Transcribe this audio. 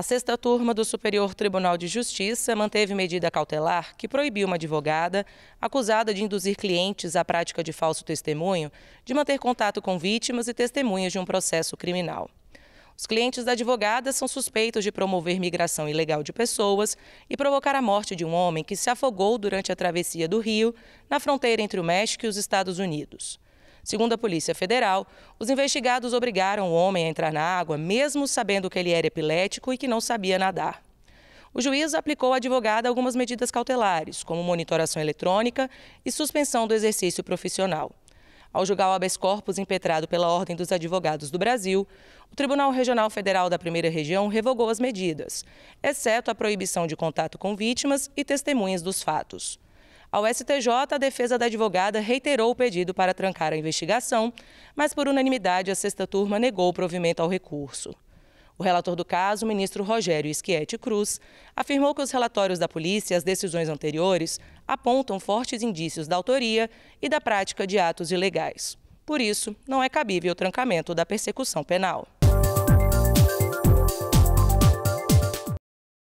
A sexta turma do Superior Tribunal de Justiça manteve medida cautelar que proibiu uma advogada acusada de induzir clientes à prática de falso testemunho de manter contato com vítimas e testemunhas de um processo criminal. Os clientes da advogada são suspeitos de promover migração ilegal de pessoas e provocar a morte de um homem que se afogou durante a travessia do rio na fronteira entre o México e os Estados Unidos. Segundo a Polícia Federal, os investigados obrigaram o homem a entrar na água, mesmo sabendo que ele era epilético e que não sabia nadar. O juiz aplicou à advogada algumas medidas cautelares, como monitoração eletrônica e suspensão do exercício profissional. Ao julgar o habeas corpus impetrado pela Ordem dos Advogados do Brasil, o Tribunal Regional Federal da Primeira Região revogou as medidas, exceto a proibição de contato com vítimas e testemunhas dos fatos. Ao STJ, a defesa da advogada reiterou o pedido para trancar a investigação, mas por unanimidade a sexta turma negou o provimento ao recurso. O relator do caso, o ministro Rogério Schietti Cruz, afirmou que os relatórios da polícia e as decisões anteriores apontam fortes indícios da autoria e da prática de atos ilegais. Por isso, não é cabível o trancamento da persecução penal.